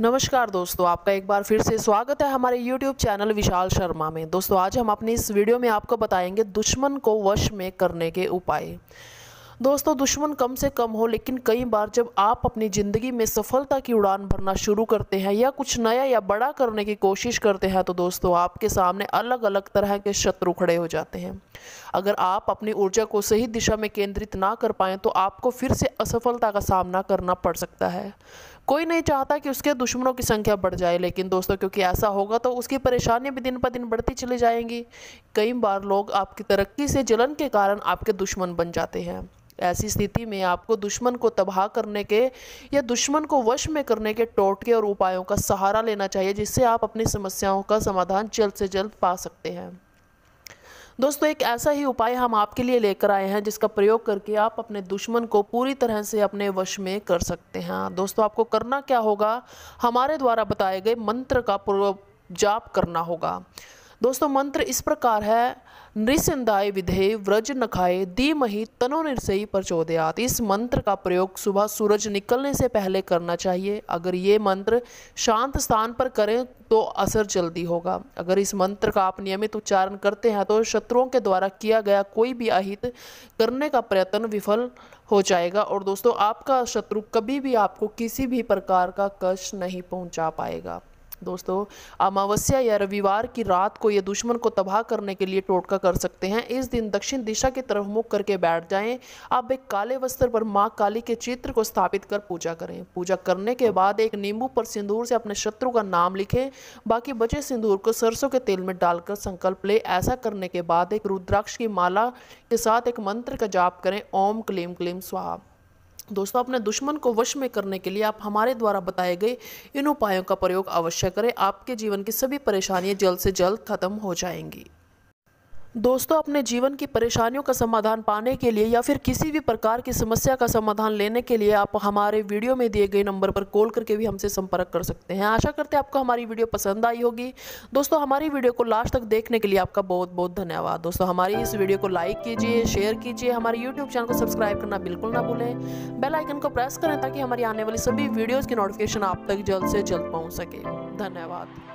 नमस्कार दोस्तों आपका एक बार फिर से स्वागत है हमारे YouTube चैनल विशाल शर्मा में दोस्तों आज हम अपने इस वीडियो में आपको बताएंगे दुश्मन को वश में करने के उपाय दोस्तों दुश्मन कम से कम हो लेकिन कई बार जब आप अपनी ज़िंदगी में सफलता की उड़ान भरना शुरू करते हैं या कुछ नया या बड़ा करने की कोशिश करते हैं तो दोस्तों आपके सामने अलग अलग तरह के शत्रु खड़े हो जाते हैं अगर आप अपनी ऊर्जा को सही दिशा में केंद्रित ना कर पाएँ तो आपको फिर से असफलता का सामना करना पड़ सकता है कोई नहीं चाहता कि उसके दुश्मनों की संख्या बढ़ जाए लेकिन दोस्तों क्योंकि ऐसा होगा तो उसकी परेशानियाँ भी दिन ब दिन बढ़ती चली जाएंगी कई बार लोग आपकी तरक्की से जलन के कारण आपके दुश्मन बन जाते हैं ऐसी स्थिति में आपको दुश्मन को तबाह करने के या दुश्मन को वश में करने के टोटके और उपायों का सहारा लेना चाहिए जिससे आप अपनी समस्याओं का समाधान जल्द से जल्द पा सकते हैं दोस्तों एक ऐसा ही उपाय हम आपके लिए लेकर आए हैं जिसका प्रयोग करके आप अपने दुश्मन को पूरी तरह से अपने वश में कर सकते हैं दोस्तों आपको करना क्या होगा हमारे द्वारा बताए गए मंत्र का जाप करना होगा दोस्तों मंत्र इस प्रकार है नृसिंदाय विधेय व्रज नखाए धीमहि तनो निर्सयी प्रचोदयात इस मंत्र का प्रयोग सुबह सूरज निकलने से पहले करना चाहिए अगर ये मंत्र शांत स्थान पर करें तो असर जल्दी होगा अगर इस मंत्र का आप नियमित उच्चारण करते हैं तो शत्रुओं के द्वारा किया गया कोई भी अहित करने का प्रयत्न विफल हो जाएगा और दोस्तों आपका शत्रु कभी भी आपको किसी भी प्रकार का कष्ट नहीं पहुँचा पाएगा दोस्तों अमावस्या या रविवार की रात को ये दुश्मन को तबाह करने के लिए टोटका कर सकते हैं इस दिन दक्षिण दिशा की तरफ मुख करके बैठ जाएं आप एक काले वस्त्र पर माँ काली के चित्र को स्थापित कर पूजा करें पूजा करने के बाद एक नींबू पर सिंदूर से अपने शत्रु का नाम लिखें बाकी बचे सिंदूर को सरसों के तेल में डालकर संकल्प लें ऐसा करने के बाद एक रुद्राक्ष की माला के साथ एक मंत्र का जाप करें ओम क्लीम क्लीम स्वाहा दोस्तों अपने दुश्मन को वश में करने के लिए आप हमारे द्वारा बताए गए इन उपायों का प्रयोग अवश्य करें आपके जीवन की सभी परेशानियां जल्द से जल्द खत्म हो जाएंगी दोस्तों अपने जीवन की परेशानियों का समाधान पाने के लिए या फिर किसी भी प्रकार की समस्या का समाधान लेने के लिए आप हमारे वीडियो में दिए गए नंबर पर कॉल करके भी हमसे संपर्क कर सकते हैं आशा करते हैं आपको हमारी वीडियो पसंद आई होगी दोस्तों हमारी वीडियो को लास्ट तक देखने के लिए आपका बहुत बहुत धन्यवाद दोस्तों हमारी इस वीडियो को लाइक कीजिए शेयर कीजिए हमारे यूट्यूब चैनल को सब्सक्राइब करना बिल्कुल ना भूलें बेलाइकन को प्रेस करें ताकि हमारी आने वाली सभी वीडियोज़ की नोटिफिकेशन आप तक जल्द से जल्द पहुँच सके धन्यवाद